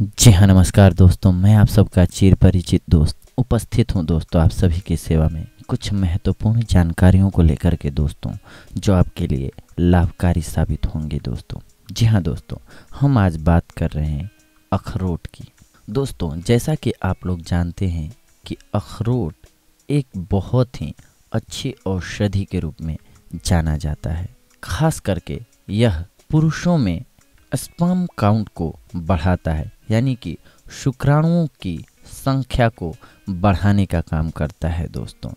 जी हाँ नमस्कार दोस्तों मैं आप सबका चिर परिचित दोस्त उपस्थित हूँ दोस्तों आप सभी की सेवा में कुछ महत्वपूर्ण जानकारियों को लेकर के दोस्तों जो आपके लिए लाभकारी साबित होंगे दोस्तों जी हाँ दोस्तों हम आज बात कर रहे हैं अखरोट की दोस्तों जैसा कि आप लोग जानते हैं कि अखरोट एक बहुत ही अच्छी औषधि के रूप में जाना जाता है खास करके यह पुरुषों में स्पर्म काउंट को बढ़ाता है यानी कि शुक्राणुओं की संख्या को बढ़ाने का काम करता है दोस्तों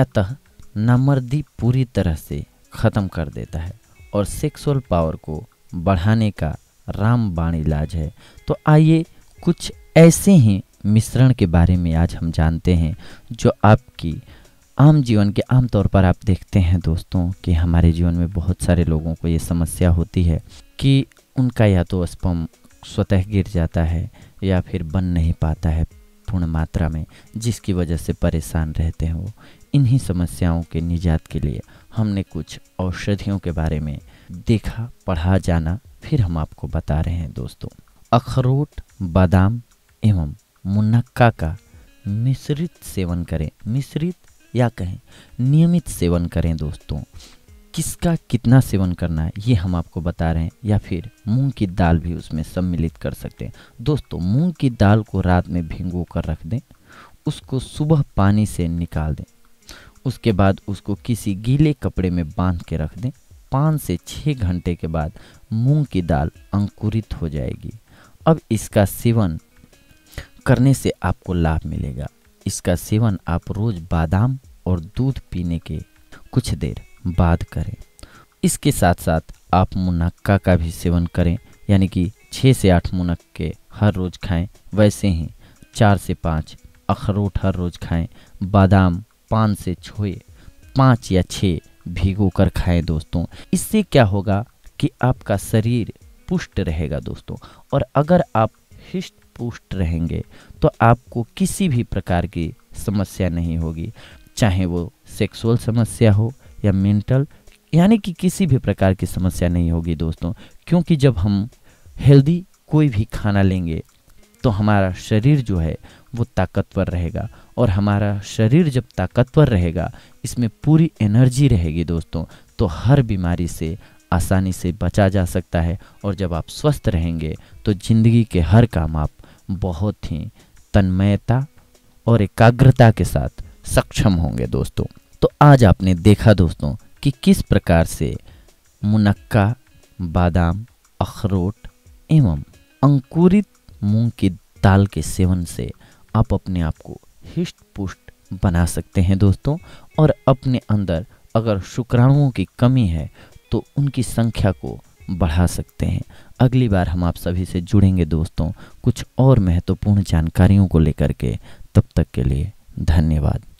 अतः नामर्दी पूरी तरह से ख़त्म कर देता है और सेक्सुअल पावर को बढ़ाने का रामबाण इलाज है तो आइए कुछ ऐसे ही मिश्रण के बारे में आज हम जानते हैं जो आपकी आम जीवन के आम तौर पर आप देखते हैं दोस्तों कि हमारे जीवन में बहुत सारे लोगों को ये समस्या होती है कि उनका या तो स्पम स्वतः गिर जाता है या फिर बन नहीं पाता है पूर्ण मात्रा में जिसकी वजह से परेशान रहते हैं वो इन्हीं समस्याओं के निजात के लिए हमने कुछ औषधियों के बारे में देखा पढ़ा जाना फिर हम आपको बता रहे हैं दोस्तों अखरोट बादाम एवं मुनक्का का मिश्रित सेवन करें मिश्रित या कहें नियमित सेवन करें दोस्तों किसका कितना सेवन करना है ये हम आपको बता रहे हैं या फिर मूंग की दाल भी उसमें सम्मिलित कर सकते हैं दोस्तों मूंग की दाल को रात में भिंगो कर रख दें उसको सुबह पानी से निकाल दें उसके बाद उसको किसी गीले कपड़े में बांध के रख दें पाँच से छः घंटे के बाद मूंग की दाल अंकुरित हो जाएगी अब इसका सेवन करने से आपको लाभ मिलेगा इसका सेवन आप रोज़ बादाम और दूध पीने के कुछ देर बाद करें इसके साथ साथ आप मुनक्का का भी सेवन करें यानी कि छः से आठ मुनक्के हर रोज़ खाएं वैसे ही चार से पाँच अखरोट हर रोज़ खाएं बादाम पान से छोए पाँच या छः भिगो कर खाएं दोस्तों इससे क्या होगा कि आपका शरीर पुष्ट रहेगा दोस्तों और अगर आप हिस्ट पुष्ट रहेंगे तो आपको किसी भी प्रकार की समस्या नहीं होगी चाहे वो सेक्सुअल समस्या हो या मेंटल यानी कि किसी भी प्रकार की समस्या नहीं होगी दोस्तों क्योंकि जब हम हेल्दी कोई भी खाना लेंगे तो हमारा शरीर जो है वो ताकतवर रहेगा और हमारा शरीर जब ताकतवर रहेगा इसमें पूरी एनर्जी रहेगी दोस्तों तो हर बीमारी से आसानी से बचा जा सकता है और जब आप स्वस्थ रहेंगे तो ज़िंदगी के हर काम आप बहुत ही तन्मयता और एकाग्रता के साथ सक्षम होंगे दोस्तों तो आज आपने देखा दोस्तों कि किस प्रकार से मुनक्का बादाम अखरोट एवं अंकुरित मूंग की दाल के सेवन से आप अपने आप को हिष्ट पुष्ट बना सकते हैं दोस्तों और अपने अंदर अगर शुक्राणुओं की कमी है तो उनकी संख्या को बढ़ा सकते हैं अगली बार हम आप सभी से जुड़ेंगे दोस्तों कुछ और महत्वपूर्ण जानकारियों को लेकर के तब तक के लिए धन्यवाद